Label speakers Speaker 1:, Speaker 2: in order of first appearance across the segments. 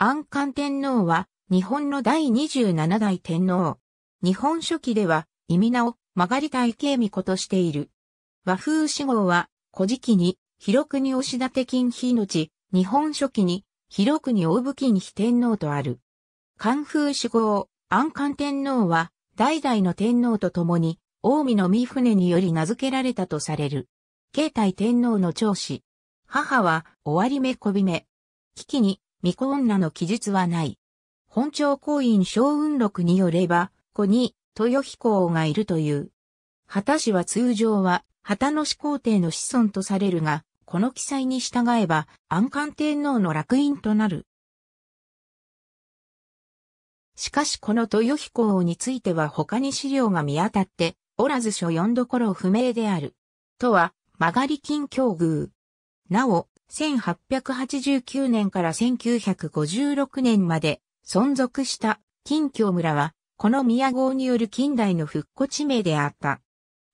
Speaker 1: 安官天皇は、日本の第27代天皇。日本書期では、意味名を、曲がりい。慶巫子としている。和風史号は、古事記に、広国押立金日のち、日本書期に、広国大武金日天皇とある。官風史号、安官天皇は、代々の天皇と共に、近江の御船により名付けられたとされる。慶太天皇の長子。母は、終わり目こびめ。危機に、巫女女の記述はない。本朝公院小雲録によれば、子に豊彦王がいるという。旗氏は通常は、旗の始皇帝の子孫とされるが、この記載に従えば、安官天皇の落印となる。しかしこの豊彦王については他に資料が見当たって、おらず書読どころ不明である。とは、曲がり金境遇。なお、1889年から1956年まで存続した近郷村は、この宮号による近代の復古地名であった。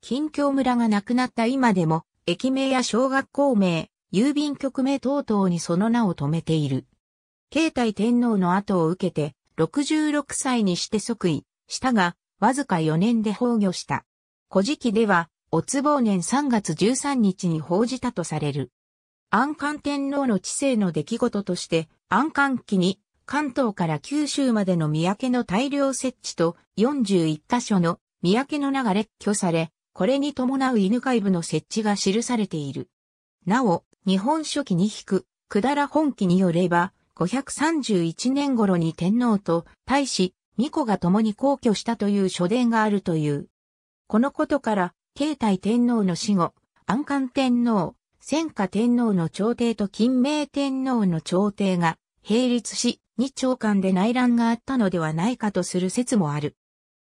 Speaker 1: 近郷村がなくなった今でも、駅名や小学校名、郵便局名等々にその名を留めている。慶太天皇の後を受けて、66歳にして即位したが、わずか4年で崩御した。古事記では、おつう年3月13日に報じたとされる。安官天皇の治世の出来事として、安官期に関東から九州までの三宅の大量設置と41カ所の三宅の名が列挙され、これに伴う犬飼部の設置が記されている。なお、日本書紀に引く、くだら本記によれば、531年頃に天皇と大使、巫女が共に皇居したという書伝があるという。このことから、慶太天皇の死後、安官天皇、戦火天皇の朝廷と金明天皇の朝廷が並立し、日朝間で内乱があったのではないかとする説もある。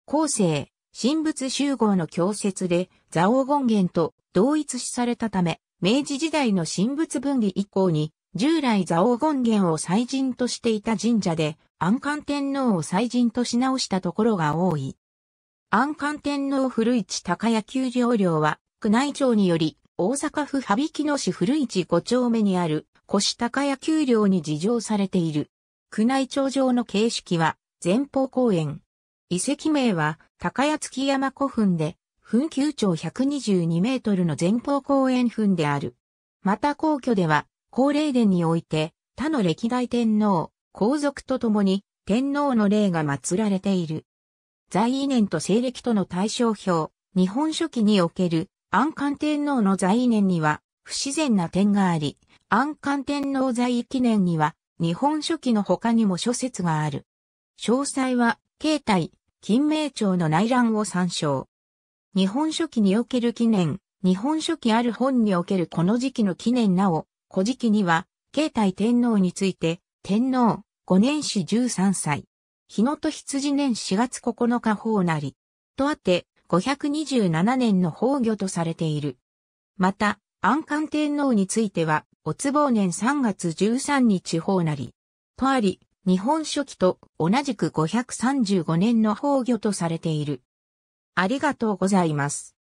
Speaker 1: 後世、神仏集合の教説で、蔵王権現と同一視されたため、明治時代の神仏分離以降に、従来蔵王権現を祭神としていた神社で、安官天皇を祭神とし直したところが多い。安官天皇古市高屋球領領は、宮内庁により、大阪府羽曳野市古市5丁目にある、腰高屋丘陵に事情されている。宮内庁上の形式は、前方公園。遺跡名は、高屋月山古墳で、墳丘長122メートルの前方公園墳である。また皇居では、高霊殿において、他の歴代天皇、皇族と共に、天皇の霊が祀られている。在位年と西暦との対象表、日本書紀における安官天皇の在位年には不自然な点があり、安官天皇在位記念には日本書紀の他にも諸説がある。詳細は、慶大・金明朝の内乱を参照。日本書紀における記念、日本書紀ある本におけるこの時期の記念なお、古事記には、慶大天皇について、天皇、5年死、13歳。日野と羊年4月9日法なり。とあって、527年の崩御とされている。また、安官天皇については、ぼう年3月13日法なり、とあり、日本書紀と同じく535年の崩御とされている。ありがとうございます。